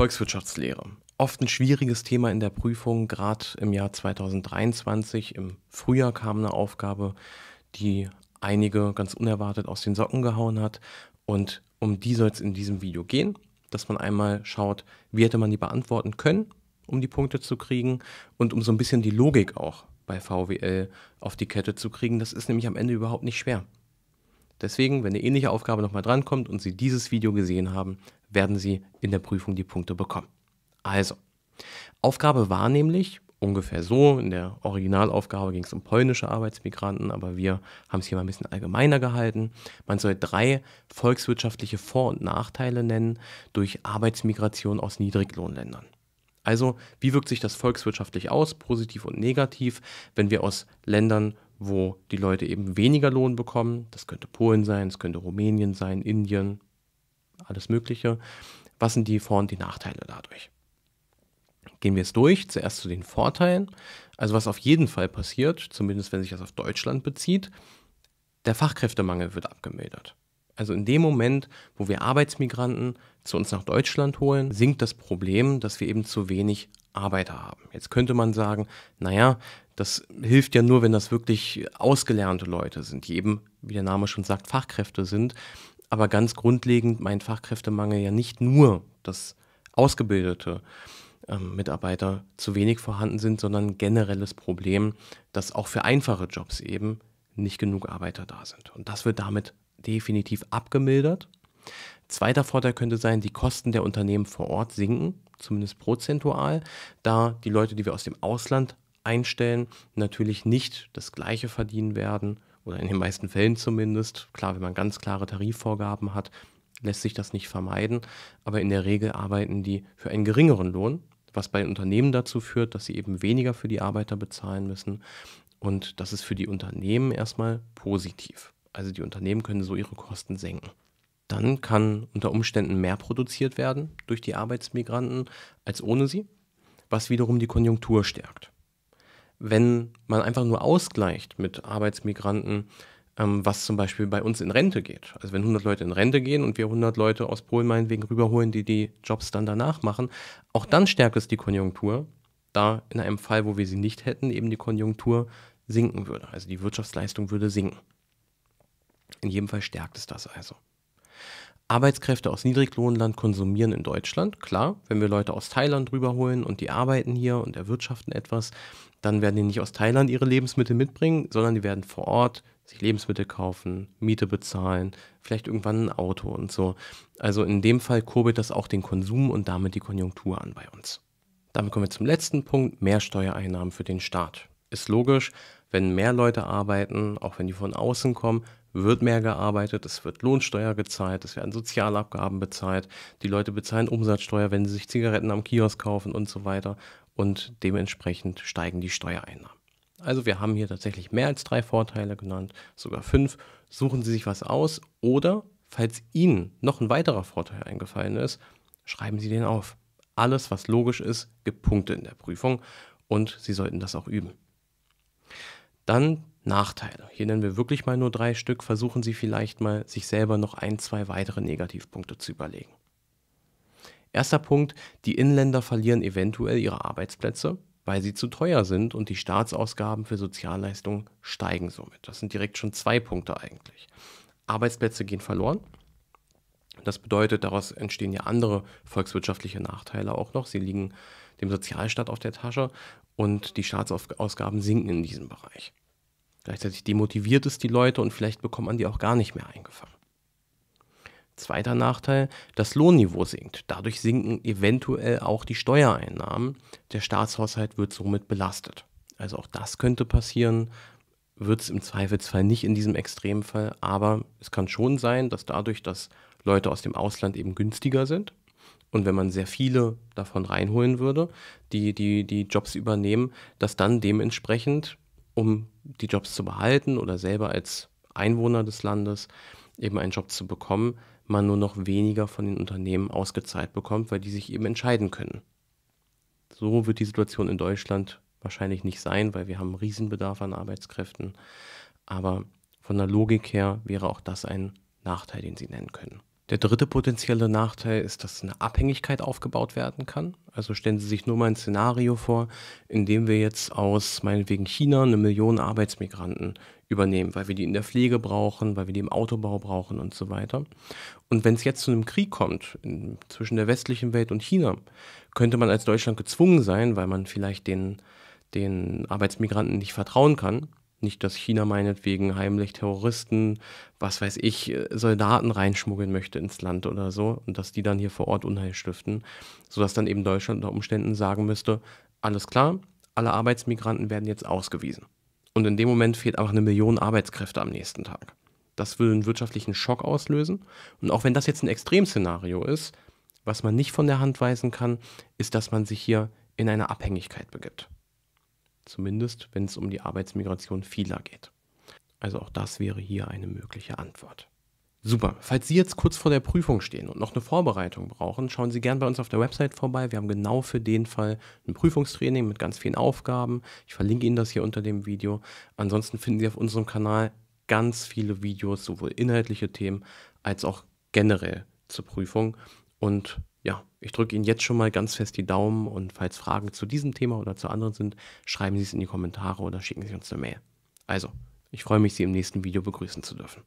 Volkswirtschaftslehre. Oft ein schwieriges Thema in der Prüfung, gerade im Jahr 2023. Im Frühjahr kam eine Aufgabe, die einige ganz unerwartet aus den Socken gehauen hat. Und um die soll es in diesem Video gehen, dass man einmal schaut, wie hätte man die beantworten können, um die Punkte zu kriegen und um so ein bisschen die Logik auch bei VWL auf die Kette zu kriegen. Das ist nämlich am Ende überhaupt nicht schwer. Deswegen, wenn eine ähnliche Aufgabe nochmal drankommt und Sie dieses Video gesehen haben, werden Sie in der Prüfung die Punkte bekommen. Also, Aufgabe war nämlich ungefähr so, in der Originalaufgabe ging es um polnische Arbeitsmigranten, aber wir haben es hier mal ein bisschen allgemeiner gehalten. Man soll drei volkswirtschaftliche Vor- und Nachteile nennen durch Arbeitsmigration aus Niedriglohnländern. Also, wie wirkt sich das volkswirtschaftlich aus, positiv und negativ, wenn wir aus Ländern, wo die Leute eben weniger Lohn bekommen, das könnte Polen sein, es könnte Rumänien sein, Indien, alles Mögliche. Was sind die Vor- und die Nachteile dadurch? Gehen wir es durch, zuerst zu den Vorteilen. Also was auf jeden Fall passiert, zumindest wenn sich das auf Deutschland bezieht, der Fachkräftemangel wird abgemildert. Also in dem Moment, wo wir Arbeitsmigranten zu uns nach Deutschland holen, sinkt das Problem, dass wir eben zu wenig Arbeiter haben. Jetzt könnte man sagen, naja, das hilft ja nur, wenn das wirklich ausgelernte Leute sind, die eben, wie der Name schon sagt, Fachkräfte sind aber ganz grundlegend meint Fachkräftemangel ja nicht nur, dass ausgebildete ähm, Mitarbeiter zu wenig vorhanden sind, sondern ein generelles Problem, dass auch für einfache Jobs eben nicht genug Arbeiter da sind. Und das wird damit definitiv abgemildert. Zweiter Vorteil könnte sein, die Kosten der Unternehmen vor Ort sinken, zumindest prozentual, da die Leute, die wir aus dem Ausland einstellen, natürlich nicht das gleiche verdienen werden oder in den meisten Fällen zumindest, klar, wenn man ganz klare Tarifvorgaben hat, lässt sich das nicht vermeiden, aber in der Regel arbeiten die für einen geringeren Lohn, was bei Unternehmen dazu führt, dass sie eben weniger für die Arbeiter bezahlen müssen und das ist für die Unternehmen erstmal positiv. Also die Unternehmen können so ihre Kosten senken dann kann unter Umständen mehr produziert werden durch die Arbeitsmigranten als ohne sie, was wiederum die Konjunktur stärkt wenn man einfach nur ausgleicht mit Arbeitsmigranten, ähm, was zum Beispiel bei uns in Rente geht. Also wenn 100 Leute in Rente gehen und wir 100 Leute aus Polen meinetwegen rüberholen, die die Jobs dann danach machen, auch dann stärkt es die Konjunktur, da in einem Fall, wo wir sie nicht hätten, eben die Konjunktur sinken würde. Also die Wirtschaftsleistung würde sinken. In jedem Fall stärkt es das also. Arbeitskräfte aus Niedriglohnland konsumieren in Deutschland. Klar, wenn wir Leute aus Thailand rüberholen und die arbeiten hier und erwirtschaften etwas, dann werden die nicht aus Thailand ihre Lebensmittel mitbringen, sondern die werden vor Ort sich Lebensmittel kaufen, Miete bezahlen, vielleicht irgendwann ein Auto und so. Also in dem Fall kurbelt das auch den Konsum und damit die Konjunktur an bei uns. Damit kommen wir zum letzten Punkt, mehr Steuereinnahmen für den Staat. Ist logisch, wenn mehr Leute arbeiten, auch wenn die von außen kommen, wird mehr gearbeitet, es wird Lohnsteuer gezahlt, es werden Sozialabgaben bezahlt, die Leute bezahlen Umsatzsteuer, wenn sie sich Zigaretten am Kiosk kaufen und so weiter und dementsprechend steigen die Steuereinnahmen. Also wir haben hier tatsächlich mehr als drei Vorteile genannt, sogar fünf. Suchen Sie sich was aus oder, falls Ihnen noch ein weiterer Vorteil eingefallen ist, schreiben Sie den auf. Alles, was logisch ist, gibt Punkte in der Prüfung und Sie sollten das auch üben. Dann Nachteile. Hier nennen wir wirklich mal nur drei Stück. Versuchen Sie vielleicht mal, sich selber noch ein, zwei weitere Negativpunkte zu überlegen. Erster Punkt, die Inländer verlieren eventuell ihre Arbeitsplätze, weil sie zu teuer sind und die Staatsausgaben für Sozialleistungen steigen somit. Das sind direkt schon zwei Punkte eigentlich. Arbeitsplätze gehen verloren. Das bedeutet, daraus entstehen ja andere volkswirtschaftliche Nachteile auch noch. Sie liegen dem Sozialstaat auf der Tasche und die Staatsausgaben sinken in diesem Bereich. Gleichzeitig demotiviert es die Leute und vielleicht bekommt man die auch gar nicht mehr eingefangen. Zweiter Nachteil, das Lohnniveau sinkt. Dadurch sinken eventuell auch die Steuereinnahmen. Der Staatshaushalt wird somit belastet. Also auch das könnte passieren, wird es im Zweifelsfall nicht in diesem Extremfall, aber es kann schon sein, dass dadurch, dass Leute aus dem Ausland eben günstiger sind und wenn man sehr viele davon reinholen würde, die die, die Jobs übernehmen, dass dann dementsprechend um die Jobs zu behalten oder selber als Einwohner des Landes eben einen Job zu bekommen, man nur noch weniger von den Unternehmen ausgezahlt bekommt, weil die sich eben entscheiden können. So wird die Situation in Deutschland wahrscheinlich nicht sein, weil wir haben einen Riesenbedarf an Arbeitskräften. Aber von der Logik her wäre auch das ein Nachteil, den Sie nennen können. Der dritte potenzielle Nachteil ist, dass eine Abhängigkeit aufgebaut werden kann. Also stellen Sie sich nur mal ein Szenario vor, in dem wir jetzt aus meinetwegen China eine Million Arbeitsmigranten übernehmen, weil wir die in der Pflege brauchen, weil wir die im Autobau brauchen und so weiter. Und wenn es jetzt zu einem Krieg kommt in, zwischen der westlichen Welt und China, könnte man als Deutschland gezwungen sein, weil man vielleicht den, den Arbeitsmigranten nicht vertrauen kann, nicht, dass China meinetwegen heimlich Terroristen, was weiß ich, äh, Soldaten reinschmuggeln möchte ins Land oder so und dass die dann hier vor Ort Unheil stiften, sodass dann eben Deutschland unter Umständen sagen müsste, alles klar, alle Arbeitsmigranten werden jetzt ausgewiesen. Und in dem Moment fehlt einfach eine Million Arbeitskräfte am nächsten Tag. Das würde einen wirtschaftlichen Schock auslösen. Und auch wenn das jetzt ein Extremszenario ist, was man nicht von der Hand weisen kann, ist, dass man sich hier in eine Abhängigkeit begibt zumindest wenn es um die Arbeitsmigration vieler geht. Also auch das wäre hier eine mögliche Antwort. Super. Falls Sie jetzt kurz vor der Prüfung stehen und noch eine Vorbereitung brauchen, schauen Sie gern bei uns auf der Website vorbei. Wir haben genau für den Fall ein Prüfungstraining mit ganz vielen Aufgaben. Ich verlinke Ihnen das hier unter dem Video. Ansonsten finden Sie auf unserem Kanal ganz viele Videos, sowohl inhaltliche Themen als auch generell zur Prüfung. Und ja, ich drücke Ihnen jetzt schon mal ganz fest die Daumen und falls Fragen zu diesem Thema oder zu anderen sind, schreiben Sie es in die Kommentare oder schicken Sie uns eine Mail. Also, ich freue mich, Sie im nächsten Video begrüßen zu dürfen.